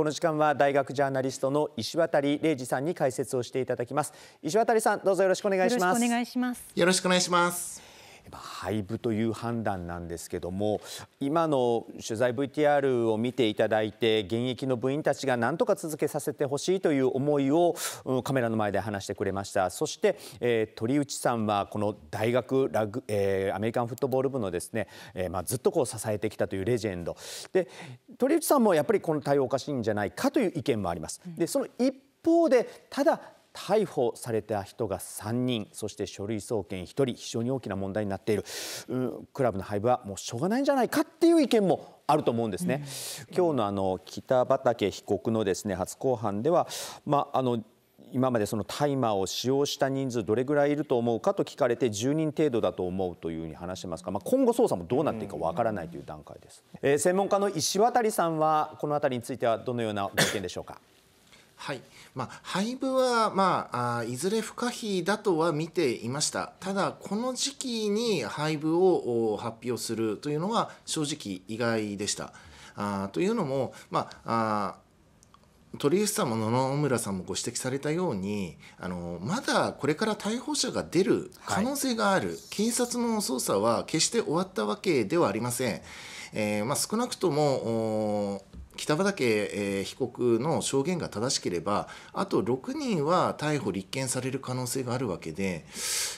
この時間は大学ジャーナリストの石渡玲二さんに解説をしていただきます石渡さんどうぞよろしくお願いしますよろしくお願いしますよろしくお願いします廃部という判断なんですけども今の取材 VTR を見ていただいて現役の部員たちが何とか続けさせてほしいという思いをカメラの前で話してくれましたそして、えー、鳥内さんはこの大学ラグ、えー、アメリカンフットボール部のですね、えーまあ、ずっとこう支えてきたというレジェンドで鳥内さんもやっぱりこの対応おかしいんじゃないかという意見もあります。でその一方でただ逮捕された人が3人そして書類送検1人非常に大きな問題になっている、うん、クラブの廃部はもうしょうがないんじゃないかっていう意見もあると思うんですね。うん、今日のあの北畠被告のですね初公判では、まあ、あの今までその大麻を使用した人数どれぐらいいると思うかと聞かれて10人程度だと思うというふうに話してますが、まあ、今後捜査もどうなっていくかわからないという段階です、えー、専門家の石渡さんはこの辺りについてはどのようなご意見でしょうか。はいまあ、廃部は、まあ、あいずれ不可避だとは見ていましたただこの時期に廃部を発表するというのは正直意外でしたあというのも、まあ、あ鳥栖さんも野々村さんもご指摘されたようにあのまだこれから逮捕者が出る可能性がある、はい、警察の捜査は決して終わったわけではありません、えーまあ、少なくとも北畠、え被告の証言が正しければ、あと6人は逮捕・立件される可能性があるわけで、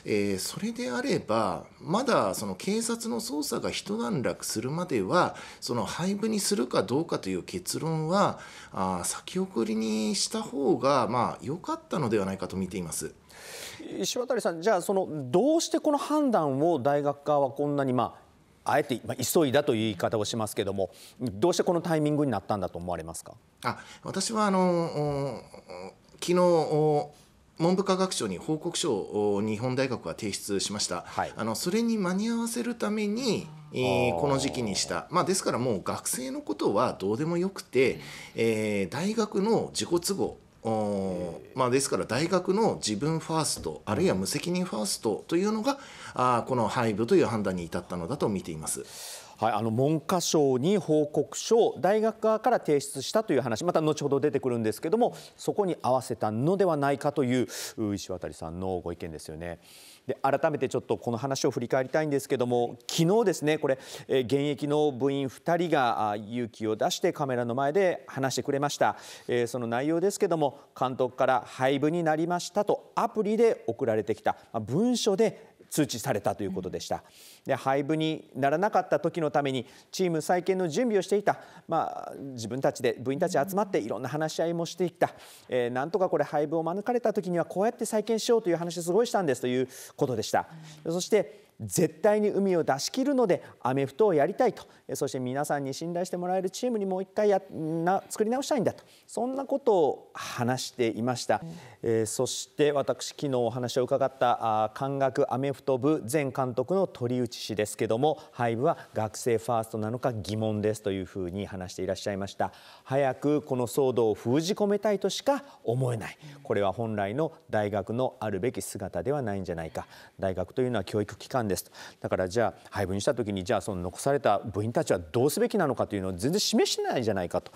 えそれであれば、まだその警察の捜査が一段落するまでは、その廃部にするかどうかという結論は、あ先送りにした方がま良かったのではないかと見ています。石渡さん、じゃあそのどうしてこの判断を大学側はこんなにまああえて、ま急いだという言い方をしますけどもどうしてこのタイミングになったんだと思われますかあ私はあの昨日文部科学省に報告書を日本大学は提出しました、はい、あのそれに間に合わせるために、えこの時期にした、まあ、ですからもう学生のことはどうでもよくて、えー、大学の自己都合まあ、ですから大学の自分ファーストあるいは無責任ファーストというのがあこの廃部という判断に至ったのだと見ています。はい、あの文科省に報告書を大学側から提出したという話、また後ほど出てくるんですけども、そこに合わせたのではないかという石渡さんのご意見ですよね。で改めてちょっとこの話を振り返りたいんですけども昨日ですねこれ現役の部員2人が勇気を出してカメラの前で話してくれましたその内容ですけども監督から廃部になりましたとアプリで送られてきた文書で通知されたということでした。で廃部にならなかった時のためにチーム再建の準備をしていた、まあ、自分たちで部員たち集まっていろんな話し合いもしていった、えー、なんとかこれ廃部を免れた時にはこうやって再建しようという話すごいしたんですということでした。そして絶対に海を出し切るのでアメフトをやりたいとそして皆さんに信頼してもらえるチームにもう一回やな作り直したいんだとそんなことを話していました、うん、えー、そして私昨日お話を伺ったあ関学アメフト部前監督の鳥内氏ですけども廃部は学生ファーストなのか疑問ですというふうに話していらっしゃいました早くこの騒動を封じ込めたいとしか思えないこれは本来の大学のあるべき姿ではないんじゃないか大学というのは教育機関ですだからじゃあ配分した時にじゃあその残された部員たちはどうすべきなのかというのを全然示してないじゃないかと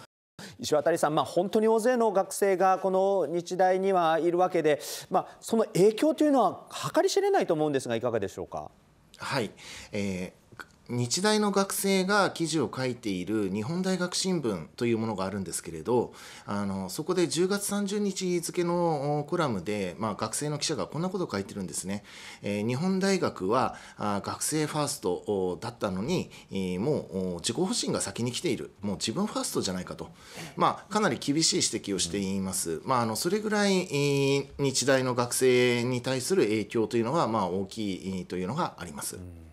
石渡さん、まあ、本当に大勢の学生がこの日大にはいるわけで、まあ、その影響というのは計り知れないと思うんですがいかがでしょうか。はい、えー日大の学生が記事を書いている日本大学新聞というものがあるんですけれどあのそこで10月30日付のコラムで、まあ、学生の記者がこんなことを書いてるんですね、えー、日本大学は学生ファーストだったのに、もう自己保身が先に来ているもう自分ファーストじゃないかと、まあ、かなり厳しい指摘をしています、まあ、あのそれぐらい、日大の学生に対する影響というのは、まあ、大きいというのがあります。うん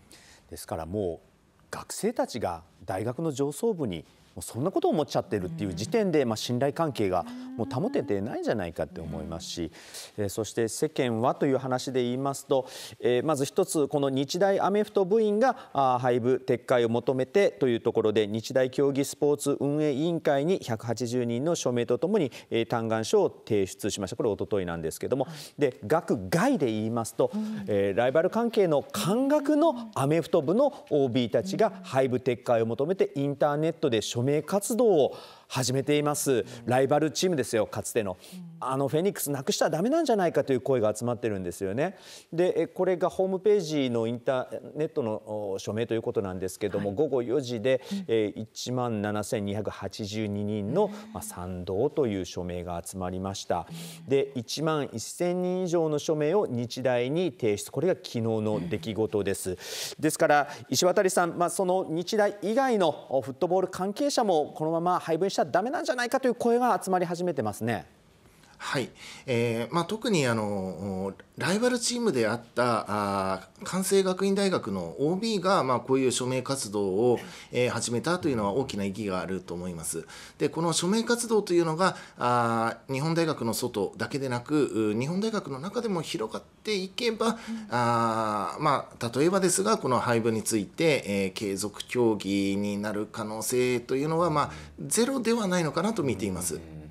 ですからもう学生たちが大学の上層部にそんなことを思っちゃってるっていう時点で、まあ、信頼関係がもう保ててないんじゃないかって思いますし、えー、そして世間はという話で言いますと、えー、まず一つこの日大アメフト部員があ廃部撤回を求めてというところで日大競技スポーツ運営委員会に180人の署名とともに、えー、嘆願書を提出しましたこれおとといなんですけどもで学外で言いますと、えー、ライバル関係の関学のアメフト部の OB たちが廃部撤回を求め求めてインターネットで署名活動を始めていますライバルチームですよかつてのあのフェニックスなくしたらダメなんじゃないかという声が集まってるんですよねでこれがホームページのインターネットの署名ということなんですけども、はい、午後4時で、えー、1万7282人の、まあ、賛同という署名が集まりましたで1万1000人以上の署名を日大に提出これが昨日の出来事ですですから石渡さん、まあ、その日大以外のフットボール関係者もこのまま配分したゃダメなんじゃないかという声が集まり始めてますね。はい、えーまあ、特にあのライバルチームであったあ関西学院大学の OB が、まあ、こういう署名活動を、えー、始めたというのは大きな意義があると思います。でこの署名活動というのがあ日本大学の外だけでなく日本大学の中でも広がっていけば、うん、あまあ、例えばですがこの廃部について、えー、継続協議になる可能性というのは、まあ、ゼロではないのかなと見ています。うん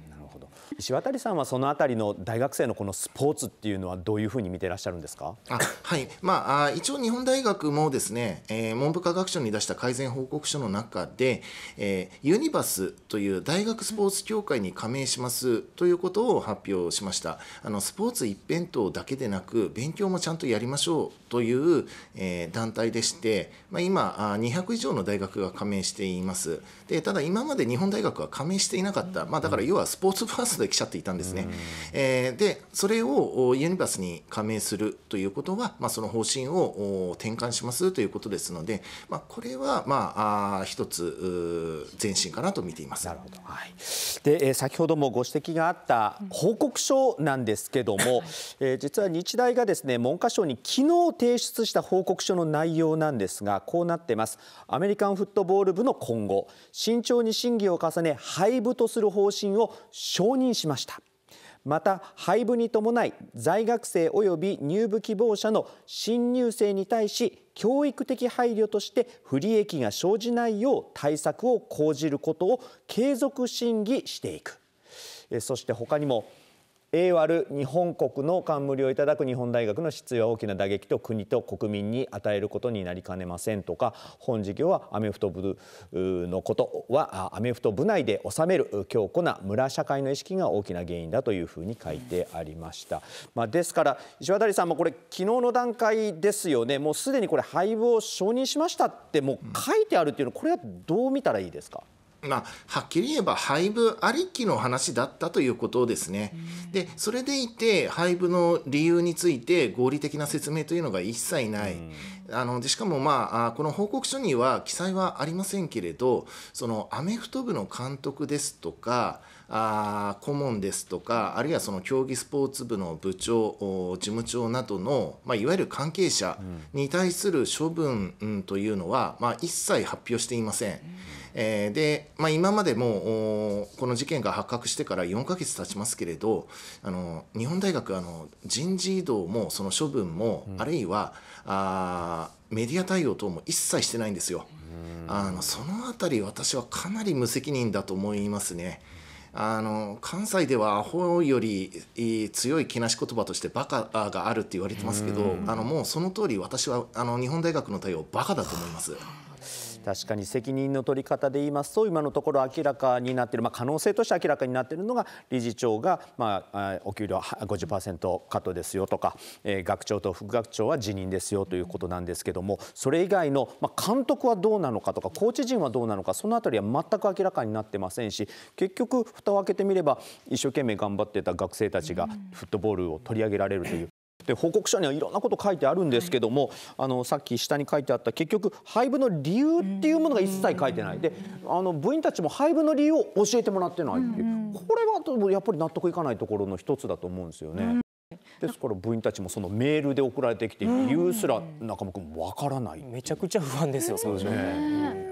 石渡さんはそのあたりの大学生のこのスポーツっていうのはどういうふうに見てらっしゃるんですかあはいまあ一応日本大学もですね、えー、文部科学省に出した改善報告書の中で、えー、ユニバスという大学スポーツ協会に加盟しますということを発表しましたあのスポーツ一辺倒だけでなく勉強もちゃんとやりましょうという、え団体でして、まあ、今200以上の大学が加盟していますでただ今まで日本大学は加盟していなかった、まあ、だから要はスポーツファーストで来ちゃっていたんですね、えー、でそれをユニバースに加盟するということは、まあ、その方針を転換しますということですので、まあ、これはまああ一つ前進かなと見ています。なるほどはい、で先ほどもご指摘があった報告書なんですけども、え実は日大がですね文科省に昨日提出した報告書の内容なんですがこうなってますアメリカンフットボール部の今後慎重に審議を重ね廃部とする方針を承認しましたまた廃部に伴い在学生及び入部希望者の新入生に対し教育的配慮として不利益が生じないよう対策を講じることを継続審議していくそして他にも栄和る日本国の冠をいただく日本大学の失意は大きな打撃と国と国民に与えることになりかねませんとか本事業はアメフト部のことはアメフト部内で収める強固な村社会の意識が大きな原因だというふうに書いてありました、まあ、ですから石渡さんもこれ昨日の段階ですよねもうすでにこれ廃部を承認しましたってもう書いてあるっていうのこれはどう見たらいいですか、まあ、はっきり言えば廃部ありきの話だったということですね。でそれでいて廃部の理由について合理的な説明というのが一切ない。あのでしかも、まあ、この報告書には記載はありませんけれどそのアメフト部の監督ですとかあ顧問ですとかあるいはその競技スポーツ部の部長事務長などの、まあ、いわゆる関係者に対する処分というのは、まあ、一切発表していません。うんえー、で、まあ、今までもこの事件が発覚してから4か月経ちますけれどあの日本大学あの人事異動もその処分も、うん、あるいはあメディア対応等も一切してないんですよ。あのそのあたり私はかなり無責任だと思いますね。あの関西ではアホより強いけなし言葉としてバカがあるって言われてますけどあのもうその通り私はあの日本大学の対応バカだと思います。確かに責任の取り方で言いますと、今のところ明らかになっている、まあ、可能性として明らかになっているのが、理事長が、まあ、お給料50%カットですよとか、え学長と副学長は辞任ですよということなんですけども、それ以外の、まあ、監督はどうなのかとか、コーチ陣はどうなのか、そのあたりは全く明らかになってませんし、結局、蓋を開けてみれば、一生懸命頑張ってた学生たちがフットボールを取り上げられるという、で報告書にはいろんなこと書いてあるんですけども、あのさっき下に書いてあった結局廃部の理由っていうものが一切書いてないであの部員たちも廃部の理由を教えてもらってないっていうこれはやっぱり納得いかないところの一つだと思うんですよね。ですから部員たちもそのメールで送られてきて理由すら中間君わからないめちゃくちゃ不安ですよ、そうですね。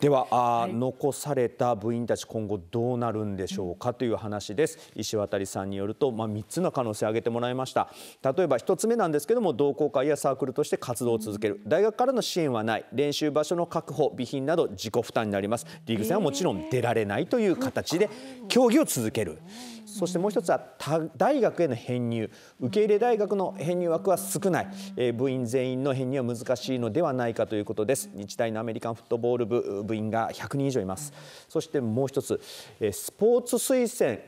では、はい、残された部員たち今後どうなるんでしょうかという話です石渡さんによると、まあ、3つの可能性を挙げてもらいました例えば1つ目なんですけども同好会やサークルとして活動を続ける大学からの支援はない練習場所の確保備品など自己負担になりますリーグ戦はもちろん出られないという形で競技を続ける。そしてもう一つは大学への編入受け入れ大学の編入枠は少ない、えー、部員全員の編入は難しいのではないかということです日大のアメリカンフットボール部部員が100人以上います、そしてもう一つスポーツ推薦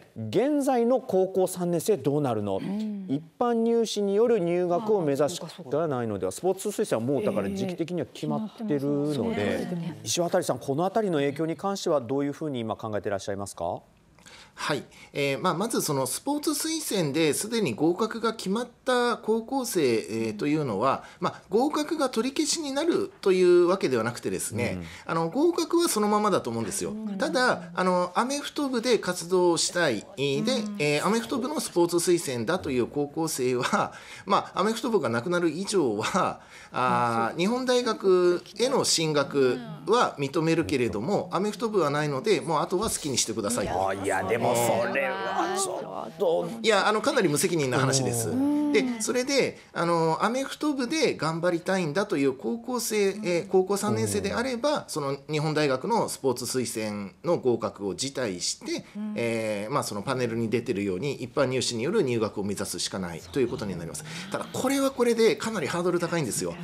現在の高校3年生どうなるの、一般入試による入学を目指すしかないのではスポーツ推薦はもうだから時期的には決まってるので、石渡さんこの辺りの影響に関してはどういうふうに今考えていらっしゃいますかはい、えーまあ、まずそのスポーツ推薦ですでに合格が決まった高校生、えー、というのは、まあ、合格が取り消しになるというわけではなくてですね、うん、あの合格はそのままだと思うんですよ、ただあのアメフト部で活動したいで、えー、アメフト部のスポーツ推薦だという高校生は、まあ、アメフト部がなくなる以上はあ日本大学への進学は認めるけれどもアメフト部はないのでもうあとは好きにしてくださいと。いやでもそれはちょっといやあのかなり無責任な話です。でそれであのアメフト部で頑張りたいんだという高校生、え高校3年生であればその日本大学のスポーツ推薦の合格を辞退して、えまあ、そのパネルに出てるように一般入試による入学を目指すしかないということになります。ただこれはこれでかなりハードル高いんですよ。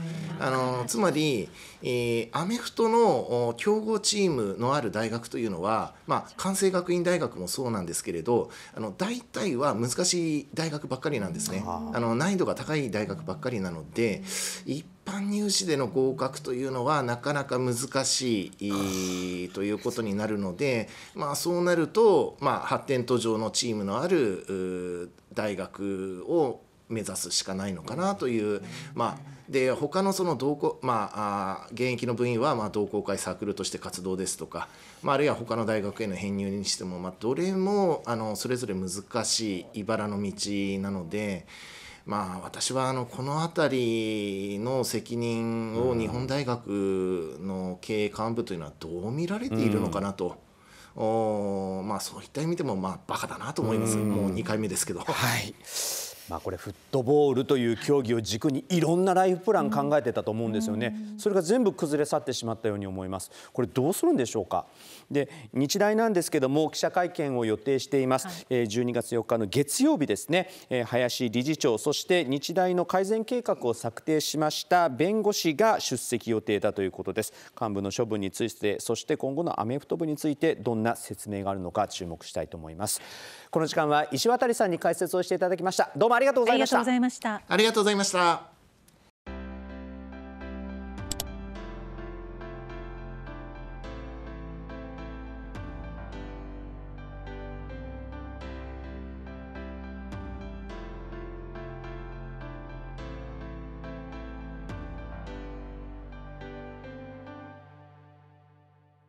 あのつまり、えー、アメフトの強豪チームのある大学というのは、まあ、関西学院大学もそうなんですけれどあの大体は難しい大学ばっかりなんですね。あの難易度が高い大学ばっかりなので一般入試での合格というのはなかなか難しいということになるので、まあ、そうなると、まあ、発展途上のチームのある大学を目指すしかないのかなという、まあ、で他のその同好、まあ、現役の部員はまあ同好会サークルとして活動ですとか、まあ、あるいは他の大学への編入にしても、まあ、どれもあのそれぞれ難しいいばらの道なので。まあ、私はあのこの辺りの責任を日本大学の経営幹部というのはどう見られているのかなと。うん、おまあ、そういった意味でもまあバカだなと思います、もう2回目ですけど。はいまあ、これフットボールという競技を軸にいろんなライフプラン考えてたと思うんですよね、それが全部崩れ去ってしまったように思いますこれどうするんでしょうかで日大なんですけども記者会見を予定しています、はい、12月4日の月曜日ですね林理事長そして日大の改善計画を策定しました弁護士が出席予定だということです幹部の処分についてそして今後のアメフト部についてどんな説明があるのか注目したいと思いますこの時間は石渡さんに解説をしていただきましたどうもありがとうございましたありがとうございましたありがとうございました